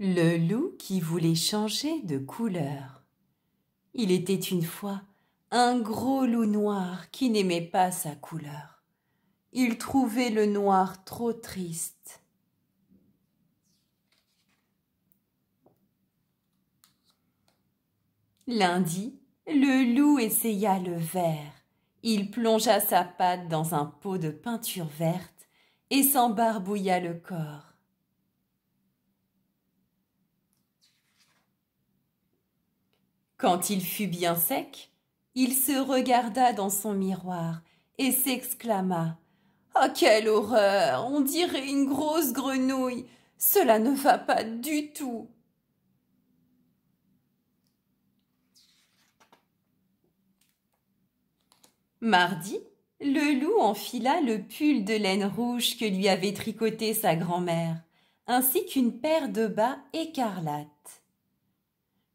Le loup qui voulait changer de couleur. Il était une fois un gros loup noir qui n'aimait pas sa couleur. Il trouvait le noir trop triste. Lundi, le loup essaya le vert. Il plongea sa patte dans un pot de peinture verte et s'embarbouilla le corps. Quand il fut bien sec, il se regarda dans son miroir et s'exclama Ah, quelle horreur On dirait une grosse grenouille Cela ne va pas du tout Mardi, le loup enfila le pull de laine rouge que lui avait tricoté sa grand-mère, ainsi qu'une paire de bas écarlates.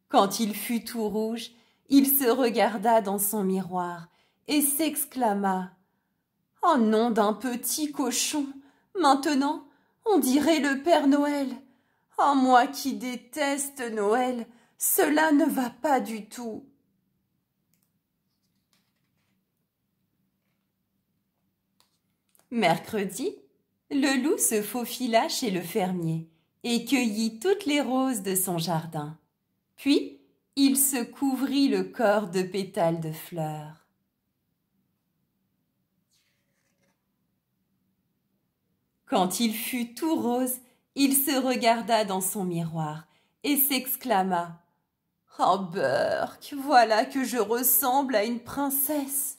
Quand il fut tout rouge, il se regarda dans son miroir et s'exclama En nom d'un petit cochon Maintenant, on dirait le Père Noël Ah moi qui déteste Noël Cela ne va pas du tout Mercredi, le loup se faufila chez le fermier et cueillit toutes les roses de son jardin. Puis il se couvrit le corps de pétales de fleurs. Quand il fut tout rose, il se regarda dans son miroir et s'exclama Oh Burke, voilà que je ressemble à une princesse.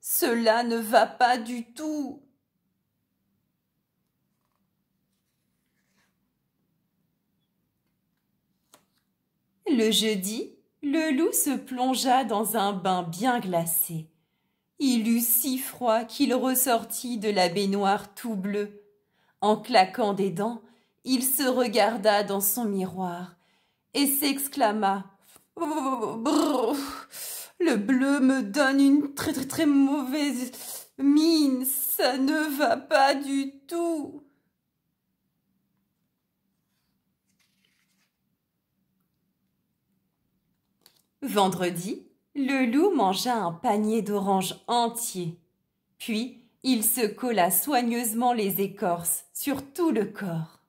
Cela ne va pas du tout. le jeudi, le loup se plongea dans un bain bien glacé. Il eut si froid qu'il ressortit de la baignoire tout bleu. En claquant des dents, il se regarda dans son miroir et s'exclama oh, Le bleu me donne une très très très mauvaise mine, ça ne va pas du tout. Vendredi, le loup mangea un panier d'oranges entier. Puis, il se colla soigneusement les écorces sur tout le corps.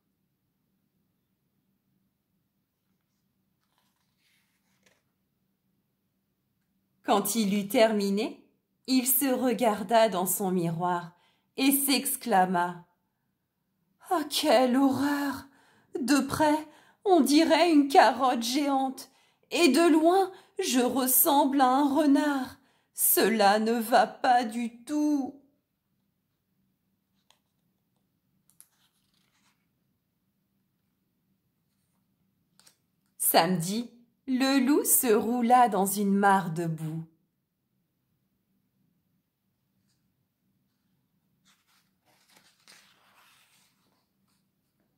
Quand il eut terminé, il se regarda dans son miroir et s'exclama Ah, quelle horreur De près, on dirait une carotte géante, et de loin, je ressemble à un renard. Cela ne va pas du tout. Samedi, le loup se roula dans une mare de boue.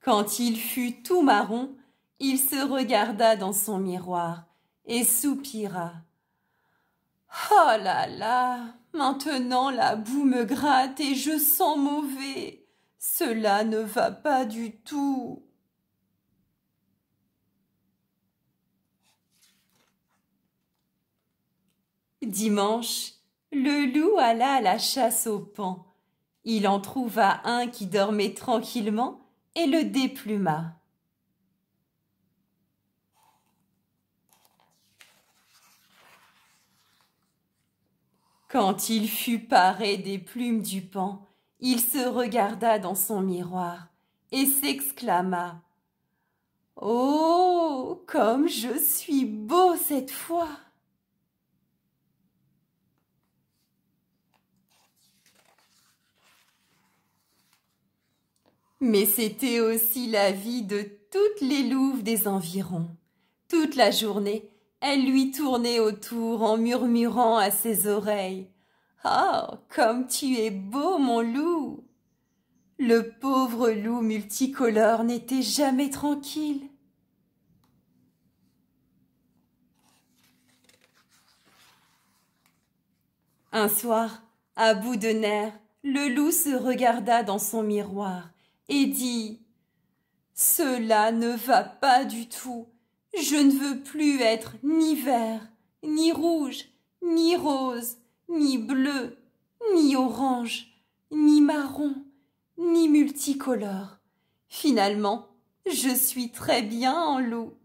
Quand il fut tout marron, il se regarda dans son miroir et soupira. Oh là là. Maintenant la boue me gratte et je sens mauvais. Cela ne va pas du tout. Dimanche, le loup alla à la chasse au pan. Il en trouva un qui dormait tranquillement et le dépluma. Quand il fut paré des plumes du pan, il se regarda dans son miroir et s'exclama Oh, comme je suis beau cette fois! Mais c'était aussi la vie de toutes les louves des environs. Toute la journée, elle lui tournait autour en murmurant à ses oreilles. Oh, comme tu es beau, mon loup. Le pauvre loup multicolore n'était jamais tranquille. Un soir, à bout de nerfs, le loup se regarda dans son miroir et dit Cela ne va pas du tout. Je ne veux plus être ni vert, ni rouge, ni rose, ni bleu, ni orange, ni marron, ni multicolore. Finalement, je suis très bien en loup.